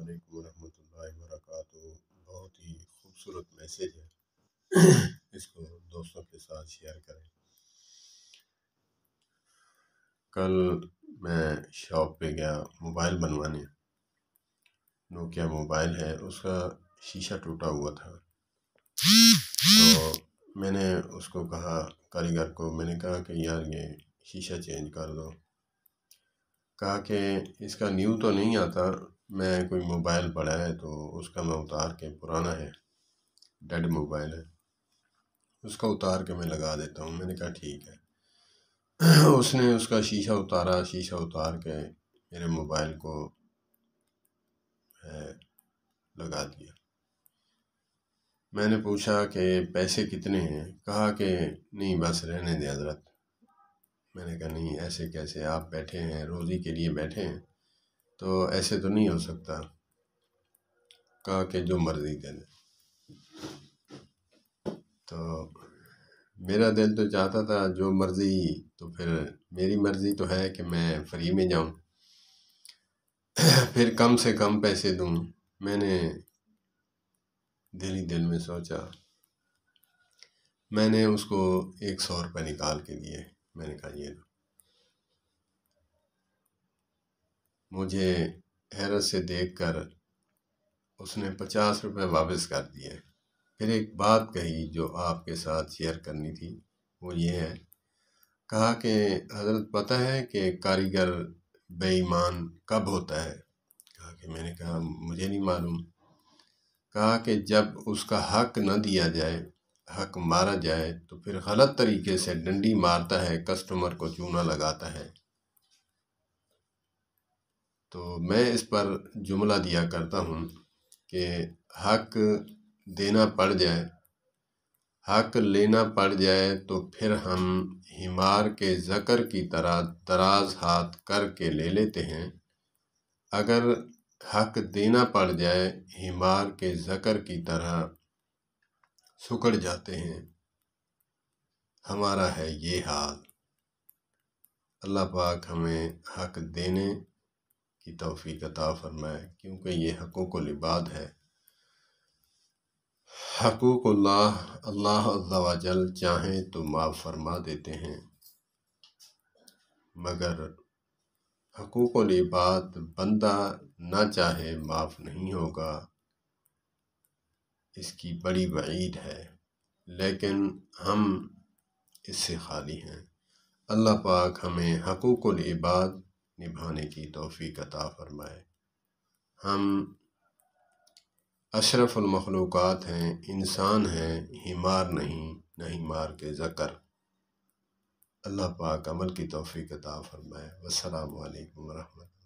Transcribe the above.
अलैक्म वरहमतुल्लाहि वबरकातुहू बहुत ही खूबसूरत मैसेज है इसको दोस्तों के साथ शेयर करें कल मैं शॉप पे गया मोबाइल बनवाने नोकिया मोबाइल है उसका शीशा टूटा हुआ था तो मैंने उसको कहा कारीगर को मैंने कहा कि यार ये शीशा चेंज कर दो कहा कि इसका न्यू तो नहीं आता मैं कोई मोबाइल पड़ा है तो उसका मैं उतार के पुराना है डेड मोबाइल है उसका उतार के मैं लगा देता हूँ मैंने कहा ठीक है उसने उसका शीशा उतारा शीशा उतार के मेरे मोबाइल को लगा दिया मैंने पूछा कि पैसे कितने हैं कहा कि नहीं बस रहने दे हजरत मैंने कहा नहीं ऐसे कैसे आप बैठे हैं रोज़ी के लिए बैठे हैं तो ऐसे तो नहीं हो सकता कहा कि जो मर्ज़ी दे दें तो मेरा दिल तो चाहता था जो मर्ज़ी तो फिर मेरी मर्ज़ी तो है कि मैं फ्री में जाऊं फिर कम से कम पैसे दूं मैंने दिल ही दिल में सोचा मैंने उसको एक सौ रुपये निकाल के दिए मैंने कहा ये लो मुझे हैरत से देखकर उसने पचास रुपये वापस कर दिए फिर एक बात कही जो आपके साथ शेयर करनी थी वो ये है कहा कि हजरत पता है कि कारीगर बेईमान कब होता है कहा कि मैंने कहा मुझे नहीं मालूम कहा कि जब उसका हक न दिया जाए हक मारा जाए तो फिर गलत तरीके से डंडी मारता है कस्टमर को चूना लगाता है तो मैं इस पर जुमला दिया करता हूँ कि हक देना पड़ जाए हक लेना पड़ जाए तो फिर हम हिमार के ज़कर की तरह दराज हाथ करके ले लेते हैं अगर हक देना पड़ जाए हिमार के ज़कर की तरह सुकड़ जाते हैं हमारा है ये हाल अल्लाह पाक हमें हक देने की तोफ़ी अता फरमाए क्योंकि ये हकूक़ लिबाद है हकूक़ अल्लाह अल्लाह चाहें तो माफ़ फरमा देते हैं मगर हकूक़ लिबाद बंदा ना चाहे माफ़ नहीं होगा इसकी बड़ी वईद है लेकिन हम इससे खाली हैं अल्लाह पाक हमें हकूक़ुल इबाद निभाने की तोफ़ी अता फ़रमाए हम अशरफुल मखलूक़ात हैं इंसान हैं हिमार नहीं नहीं मार के ज़कर अल्लाह पाक अमल की तोफ़ी अता फ़रमाए वालकम वरहमल